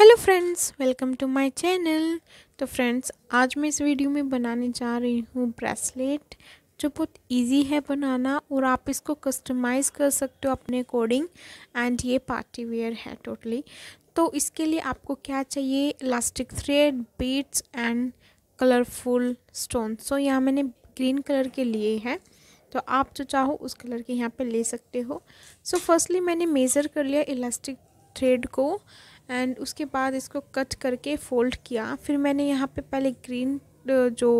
hello friends welcome to my channel तो friends आज मैं इस वीडियो में बनाने जा रही हूँ ब्रेसलेट जो बहुत इजी है बनाना और आप इसको कस्टमाइज़ कर सकते हो अपने अकॉर्डिंग एंड ये पार्टी वेयर है टोटली तो इसके लिए आपको क्या चाहिए elastic thread beads and colourful stone so यहाँ मैंने ग्रीन कलर के लिए हैं तो आप जो चाहो उस कलर के यहाँ पर ले सकते हो सो so, फर्स्टली मैंने मेज़र कर लिया इलास्टिक थ्रेड को एंड उसके बाद इसको कट करके फोल्ड किया फिर मैंने यहाँ पे पहले ग्रीन जो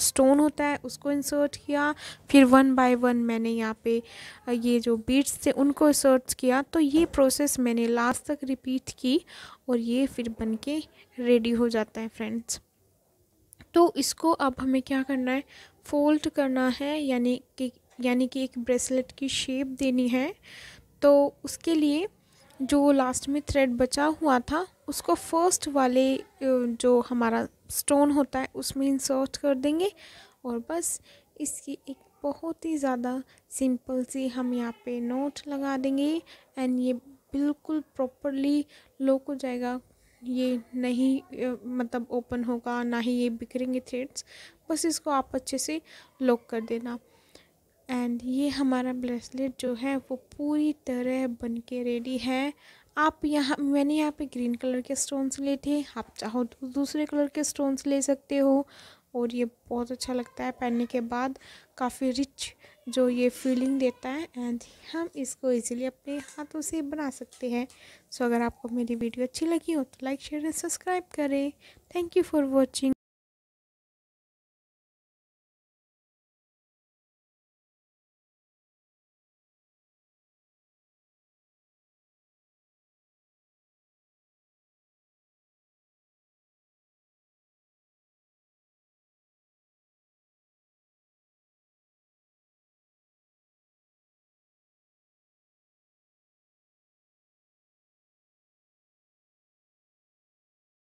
स्टोन होता है उसको इंसर्ट किया फिर वन बाय वन मैंने यहाँ पे ये जो बीट्स थे उनको इंसर्ट किया तो ये प्रोसेस मैंने लास्ट तक रिपीट की और ये फिर बन के रेडी हो जाता है फ्रेंड्स तो इसको अब हमें क्या करना है फोल्ड करना है यानी कि यानी कि एक ब्रेसलेट की शेप देनी है तो उसके लिए जो लास्ट में थ्रेड बचा हुआ था उसको फर्स्ट वाले जो हमारा स्टोन होता है उसमें इंसर्ट कर देंगे और बस इसकी एक बहुत ही ज़्यादा सिंपल सी हम यहाँ पे नोट लगा देंगे एंड ये बिल्कुल प्रॉपरली लॉक हो जाएगा ये नहीं मतलब ओपन होगा ना ही ये बिखरेंगे थ्रेड्स बस इसको आप अच्छे से लॉक कर देना एंड ये हमारा ब्रेसलेट जो है वो पूरी तरह बन के रेडी है आप यहाँ मैंने यहाँ पे ग्रीन कलर के स्टोन्स लिए थे आप चाहो तो दूसरे कलर के स्टोन्स ले सकते हो और ये बहुत अच्छा लगता है पहनने के बाद काफ़ी रिच जो ये फीलिंग देता है एंड हम इसको इजीली अपने हाथों से बना सकते हैं सो so, अगर आपको मेरी वीडियो अच्छी लगी हो तो लाइक शेयर एंड सब्सक्राइब करें थैंक यू फॉर वॉचिंग